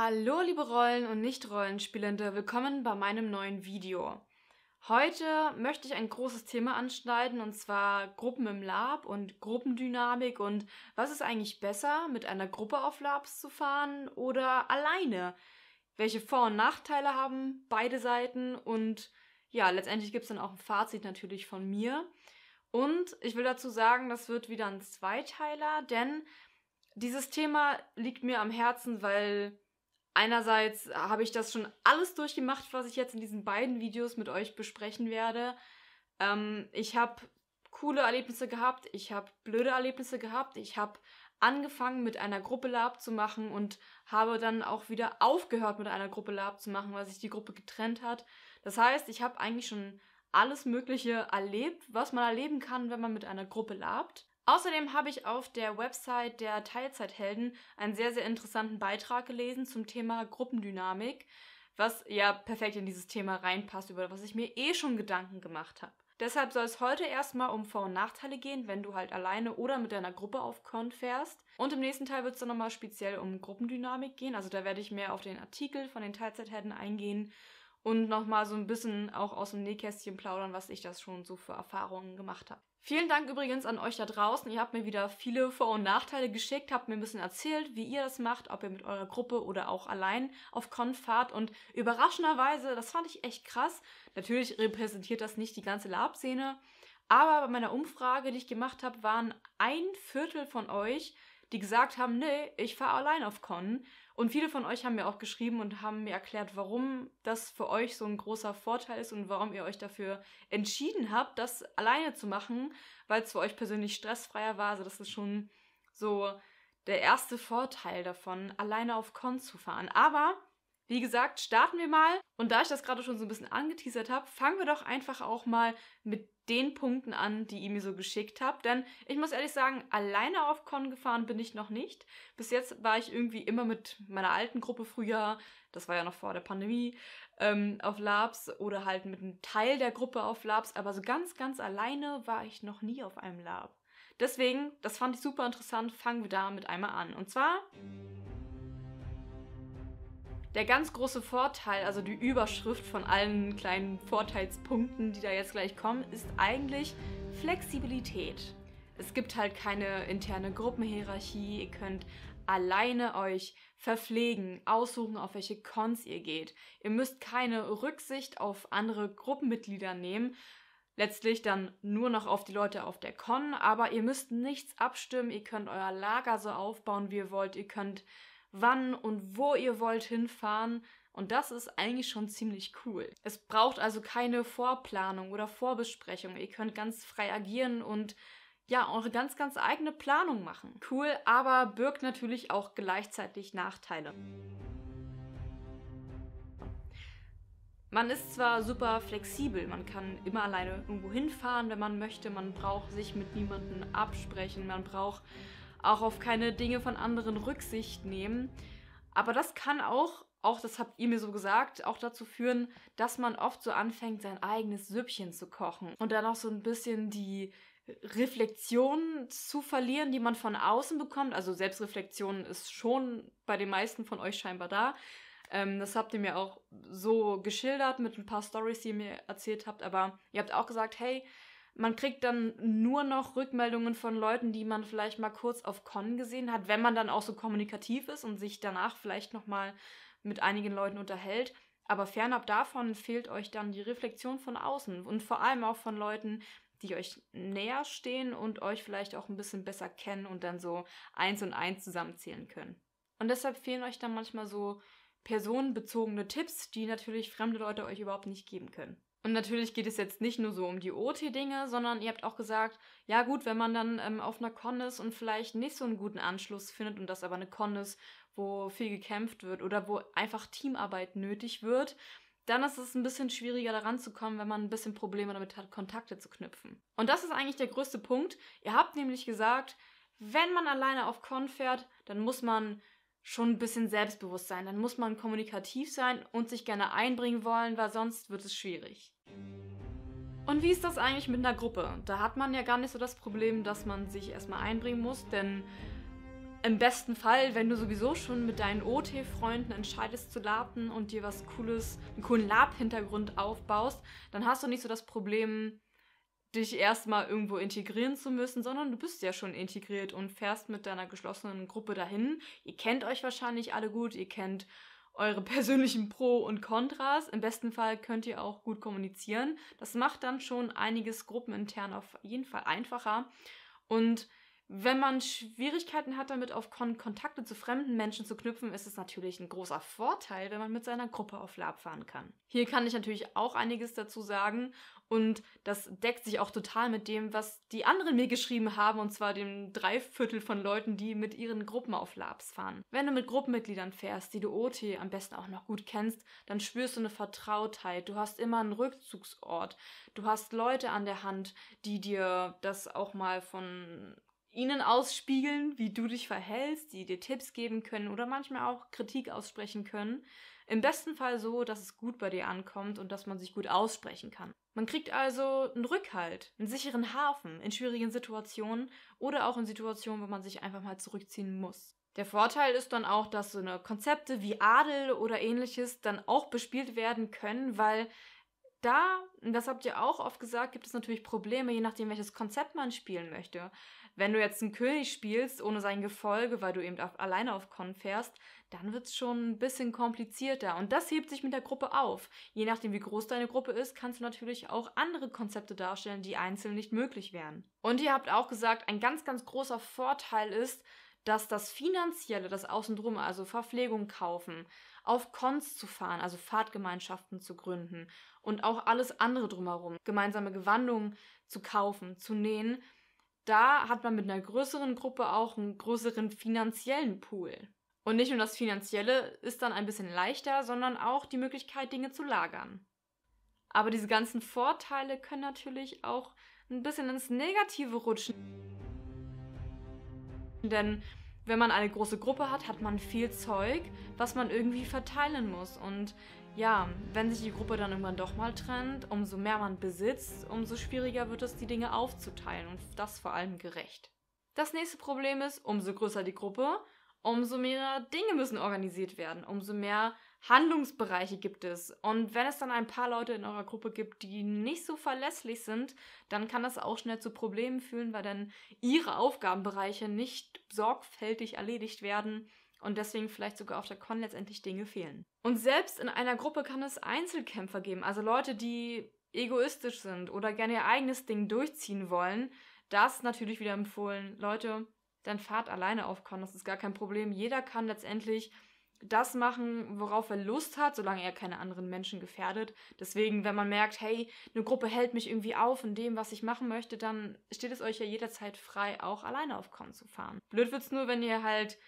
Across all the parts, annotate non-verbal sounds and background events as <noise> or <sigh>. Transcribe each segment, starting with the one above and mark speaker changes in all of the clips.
Speaker 1: Hallo liebe Rollen- und Nicht-Rollenspielende, willkommen bei meinem neuen Video. Heute möchte ich ein großes Thema anschneiden und zwar Gruppen im Lab und Gruppendynamik und was ist eigentlich besser, mit einer Gruppe auf Labs zu fahren oder alleine? Welche Vor- und Nachteile haben beide Seiten und ja, letztendlich gibt es dann auch ein Fazit natürlich von mir. Und ich will dazu sagen, das wird wieder ein Zweiteiler, denn dieses Thema liegt mir am Herzen, weil Einerseits habe ich das schon alles durchgemacht, was ich jetzt in diesen beiden Videos mit euch besprechen werde. Ähm, ich habe coole Erlebnisse gehabt, ich habe blöde Erlebnisse gehabt, ich habe angefangen mit einer Gruppe Lab zu machen und habe dann auch wieder aufgehört mit einer Gruppe Lab zu machen, weil sich die Gruppe getrennt hat. Das heißt, ich habe eigentlich schon alles Mögliche erlebt, was man erleben kann, wenn man mit einer Gruppe labt. Außerdem habe ich auf der Website der Teilzeithelden einen sehr, sehr interessanten Beitrag gelesen zum Thema Gruppendynamik, was ja perfekt in dieses Thema reinpasst, über was ich mir eh schon Gedanken gemacht habe. Deshalb soll es heute erstmal um Vor- und Nachteile gehen, wenn du halt alleine oder mit deiner Gruppe auf Con fährst. Und im nächsten Teil wird es dann nochmal speziell um Gruppendynamik gehen. Also da werde ich mehr auf den Artikel von den Teilzeithelden eingehen und nochmal so ein bisschen auch aus dem Nähkästchen plaudern, was ich das schon so für Erfahrungen gemacht habe. Vielen Dank übrigens an euch da draußen. Ihr habt mir wieder viele Vor- und Nachteile geschickt, habt mir ein bisschen erzählt, wie ihr das macht, ob ihr mit eurer Gruppe oder auch allein auf Con fahrt. Und überraschenderweise, das fand ich echt krass. Natürlich repräsentiert das nicht die ganze Lab-Szene, aber bei meiner Umfrage, die ich gemacht habe, waren ein Viertel von euch, die gesagt haben, nee, ich fahre allein auf Con. Und viele von euch haben mir auch geschrieben und haben mir erklärt, warum das für euch so ein großer Vorteil ist und warum ihr euch dafür entschieden habt, das alleine zu machen, weil es für euch persönlich stressfreier war. Also das ist schon so der erste Vorteil davon, alleine auf Con zu fahren. Aber wie gesagt, starten wir mal. Und da ich das gerade schon so ein bisschen angeteasert habe, fangen wir doch einfach auch mal mit den Punkten an, die ihr mir so geschickt habt. Denn ich muss ehrlich sagen, alleine auf Con gefahren bin ich noch nicht. Bis jetzt war ich irgendwie immer mit meiner alten Gruppe früher, das war ja noch vor der Pandemie, ähm, auf Labs oder halt mit einem Teil der Gruppe auf Labs. Aber so ganz, ganz alleine war ich noch nie auf einem Lab. Deswegen, das fand ich super interessant, fangen wir damit einmal an. Und zwar der ganz große Vorteil, also die Überschrift von allen kleinen Vorteilspunkten, die da jetzt gleich kommen, ist eigentlich Flexibilität. Es gibt halt keine interne Gruppenhierarchie, ihr könnt alleine euch verpflegen, aussuchen, auf welche Cons ihr geht. Ihr müsst keine Rücksicht auf andere Gruppenmitglieder nehmen, letztlich dann nur noch auf die Leute auf der Con, aber ihr müsst nichts abstimmen, ihr könnt euer Lager so aufbauen, wie ihr wollt, ihr könnt wann und wo ihr wollt hinfahren. Und das ist eigentlich schon ziemlich cool. Es braucht also keine Vorplanung oder Vorbesprechung. Ihr könnt ganz frei agieren und ja, eure ganz, ganz eigene Planung machen. Cool, aber birgt natürlich auch gleichzeitig Nachteile. Man ist zwar super flexibel, man kann immer alleine irgendwo hinfahren, wenn man möchte, man braucht sich mit niemandem absprechen, man braucht auch auf keine Dinge von anderen Rücksicht nehmen. Aber das kann auch, auch das habt ihr mir so gesagt, auch dazu führen, dass man oft so anfängt, sein eigenes Süppchen zu kochen und dann auch so ein bisschen die Reflexion zu verlieren, die man von außen bekommt. Also Selbstreflexion ist schon bei den meisten von euch scheinbar da. Ähm, das habt ihr mir auch so geschildert mit ein paar Stories, die ihr mir erzählt habt. Aber ihr habt auch gesagt, hey, man kriegt dann nur noch Rückmeldungen von Leuten, die man vielleicht mal kurz auf Con gesehen hat, wenn man dann auch so kommunikativ ist und sich danach vielleicht nochmal mit einigen Leuten unterhält. Aber fernab davon fehlt euch dann die Reflexion von außen und vor allem auch von Leuten, die euch näher stehen und euch vielleicht auch ein bisschen besser kennen und dann so eins und eins zusammenzählen können. Und deshalb fehlen euch dann manchmal so personenbezogene Tipps, die natürlich fremde Leute euch überhaupt nicht geben können. Und natürlich geht es jetzt nicht nur so um die OT-Dinge, sondern ihr habt auch gesagt, ja gut, wenn man dann ähm, auf einer Con ist und vielleicht nicht so einen guten Anschluss findet und das aber eine Con ist, wo viel gekämpft wird oder wo einfach Teamarbeit nötig wird, dann ist es ein bisschen schwieriger daran zu kommen, wenn man ein bisschen Probleme damit hat, Kontakte zu knüpfen. Und das ist eigentlich der größte Punkt. Ihr habt nämlich gesagt, wenn man alleine auf Con fährt, dann muss man schon ein bisschen selbstbewusst sein. Dann muss man kommunikativ sein und sich gerne einbringen wollen, weil sonst wird es schwierig. Und wie ist das eigentlich mit einer Gruppe? Da hat man ja gar nicht so das Problem, dass man sich erstmal einbringen muss, denn im besten Fall, wenn du sowieso schon mit deinen OT-Freunden entscheidest zu LARPen und dir was Cooles, einen coolen lab hintergrund aufbaust, dann hast du nicht so das Problem, dich erstmal irgendwo integrieren zu müssen, sondern du bist ja schon integriert und fährst mit deiner geschlossenen Gruppe dahin. Ihr kennt euch wahrscheinlich alle gut, ihr kennt eure <laughs> persönlichen Pro und Kontras. Im besten Fall könnt ihr auch gut kommunizieren. Das macht dann schon einiges gruppenintern auf jeden Fall einfacher. Und wenn man Schwierigkeiten hat, damit auf Kon Kontakte zu fremden Menschen zu knüpfen, ist es natürlich ein großer Vorteil, wenn man mit seiner Gruppe auf Lab fahren kann. Hier kann ich natürlich auch einiges dazu sagen und das deckt sich auch total mit dem, was die anderen mir geschrieben haben, und zwar dem Dreiviertel von Leuten, die mit ihren Gruppen auf Labs fahren. Wenn du mit Gruppenmitgliedern fährst, die du OT am besten auch noch gut kennst, dann spürst du eine Vertrautheit, du hast immer einen Rückzugsort, du hast Leute an der Hand, die dir das auch mal von ihnen ausspiegeln, wie du dich verhältst, die dir Tipps geben können oder manchmal auch Kritik aussprechen können. Im besten Fall so, dass es gut bei dir ankommt und dass man sich gut aussprechen kann. Man kriegt also einen Rückhalt, einen sicheren Hafen in schwierigen Situationen oder auch in Situationen, wo man sich einfach mal zurückziehen muss. Der Vorteil ist dann auch, dass so eine Konzepte wie Adel oder ähnliches dann auch bespielt werden können, weil da, und das habt ihr auch oft gesagt, gibt es natürlich Probleme, je nachdem, welches Konzept man spielen möchte. Wenn du jetzt einen König spielst, ohne sein Gefolge, weil du eben auf, alleine auf Con fährst, dann wird es schon ein bisschen komplizierter. Und das hebt sich mit der Gruppe auf. Je nachdem, wie groß deine Gruppe ist, kannst du natürlich auch andere Konzepte darstellen, die einzeln nicht möglich wären. Und ihr habt auch gesagt, ein ganz, ganz großer Vorteil ist, dass das Finanzielle, das Außendrum, also Verpflegung kaufen, auf Cons zu fahren, also Fahrtgemeinschaften zu gründen und auch alles andere drumherum, gemeinsame Gewandungen zu kaufen, zu nähen, da hat man mit einer größeren Gruppe auch einen größeren finanziellen Pool. Und nicht nur das Finanzielle ist dann ein bisschen leichter, sondern auch die Möglichkeit, Dinge zu lagern. Aber diese ganzen Vorteile können natürlich auch ein bisschen ins Negative rutschen. Denn wenn man eine große Gruppe hat, hat man viel Zeug, was man irgendwie verteilen muss. Und ja, wenn sich die Gruppe dann irgendwann doch mal trennt, umso mehr man besitzt, umso schwieriger wird es, die Dinge aufzuteilen und das vor allem gerecht. Das nächste Problem ist, umso größer die Gruppe, umso mehr Dinge müssen organisiert werden, umso mehr Handlungsbereiche gibt es. Und wenn es dann ein paar Leute in eurer Gruppe gibt, die nicht so verlässlich sind, dann kann das auch schnell zu Problemen führen, weil dann ihre Aufgabenbereiche nicht sorgfältig erledigt werden und deswegen vielleicht sogar auf der Con letztendlich Dinge fehlen. Und selbst in einer Gruppe kann es Einzelkämpfer geben, also Leute, die egoistisch sind oder gerne ihr eigenes Ding durchziehen wollen. Das natürlich wieder empfohlen. Leute, dann fahrt alleine auf Con, das ist gar kein Problem. Jeder kann letztendlich das machen, worauf er Lust hat, solange er keine anderen Menschen gefährdet. Deswegen, wenn man merkt, hey, eine Gruppe hält mich irgendwie auf in dem, was ich machen möchte, dann steht es euch ja jederzeit frei, auch alleine auf Korn zu fahren. Blöd wird's nur, wenn ihr halt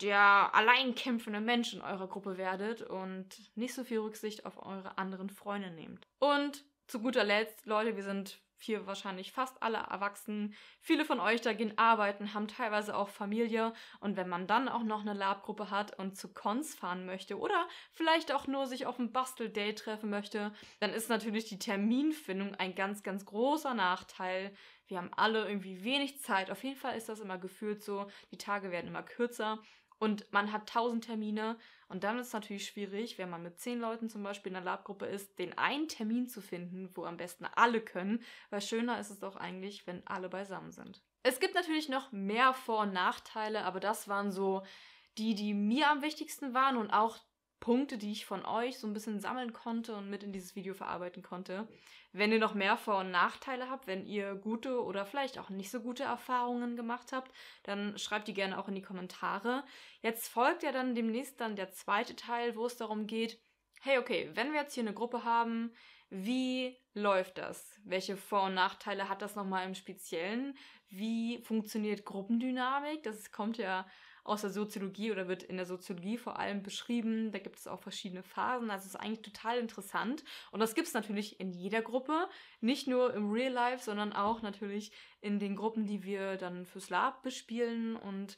Speaker 1: der allein kämpfende Mensch in eurer Gruppe werdet und nicht so viel Rücksicht auf eure anderen Freunde nehmt. Und zu guter Letzt, Leute, wir sind hier wahrscheinlich fast alle Erwachsenen. Viele von euch da gehen arbeiten, haben teilweise auch Familie und wenn man dann auch noch eine Labgruppe hat und zu Cons fahren möchte oder vielleicht auch nur sich auf ein Basteldate treffen möchte, dann ist natürlich die Terminfindung ein ganz, ganz großer Nachteil. Wir haben alle irgendwie wenig Zeit. Auf jeden Fall ist das immer gefühlt so. Die Tage werden immer kürzer und man hat tausend Termine und dann ist es natürlich schwierig, wenn man mit zehn Leuten zum Beispiel in einer Labgruppe ist, den einen Termin zu finden, wo am besten alle können, weil schöner ist es doch eigentlich, wenn alle beisammen sind. Es gibt natürlich noch mehr Vor- und Nachteile, aber das waren so die, die mir am wichtigsten waren und auch Punkte, die ich von euch so ein bisschen sammeln konnte und mit in dieses Video verarbeiten konnte. Wenn ihr noch mehr Vor- und Nachteile habt, wenn ihr gute oder vielleicht auch nicht so gute Erfahrungen gemacht habt, dann schreibt die gerne auch in die Kommentare. Jetzt folgt ja dann demnächst dann der zweite Teil, wo es darum geht, hey, okay, wenn wir jetzt hier eine Gruppe haben, wie läuft das? Welche Vor- und Nachteile hat das nochmal im Speziellen? Wie funktioniert Gruppendynamik? Das kommt ja aus der Soziologie oder wird in der Soziologie vor allem beschrieben. Da gibt es auch verschiedene Phasen. Also es ist eigentlich total interessant. Und das gibt es natürlich in jeder Gruppe, nicht nur im Real Life, sondern auch natürlich in den Gruppen, die wir dann fürs Lab bespielen und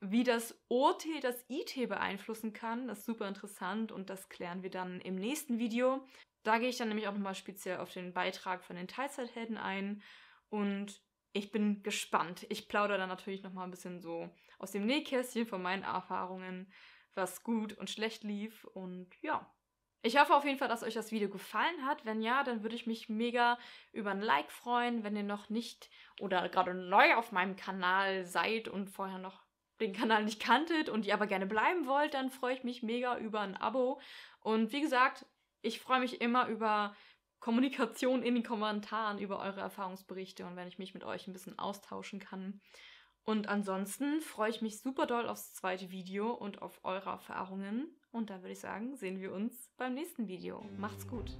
Speaker 1: wie das OT das IT beeinflussen kann, das ist super interessant und das klären wir dann im nächsten Video. Da gehe ich dann nämlich auch nochmal speziell auf den Beitrag von den Teilzeithelden ein. Und ich bin gespannt. Ich plaudere dann natürlich noch mal ein bisschen so aus dem Nähkästchen von meinen Erfahrungen, was gut und schlecht lief. Und ja, ich hoffe auf jeden Fall, dass euch das Video gefallen hat. Wenn ja, dann würde ich mich mega über ein Like freuen. Wenn ihr noch nicht oder gerade neu auf meinem Kanal seid und vorher noch den Kanal nicht kanntet und ihr aber gerne bleiben wollt, dann freue ich mich mega über ein Abo. Und wie gesagt, ich freue mich immer über Kommunikation in den Kommentaren über eure Erfahrungsberichte und wenn ich mich mit euch ein bisschen austauschen kann. Und ansonsten freue ich mich super doll aufs zweite Video und auf eure Erfahrungen. Und dann würde ich sagen, sehen wir uns beim nächsten Video. Macht's gut!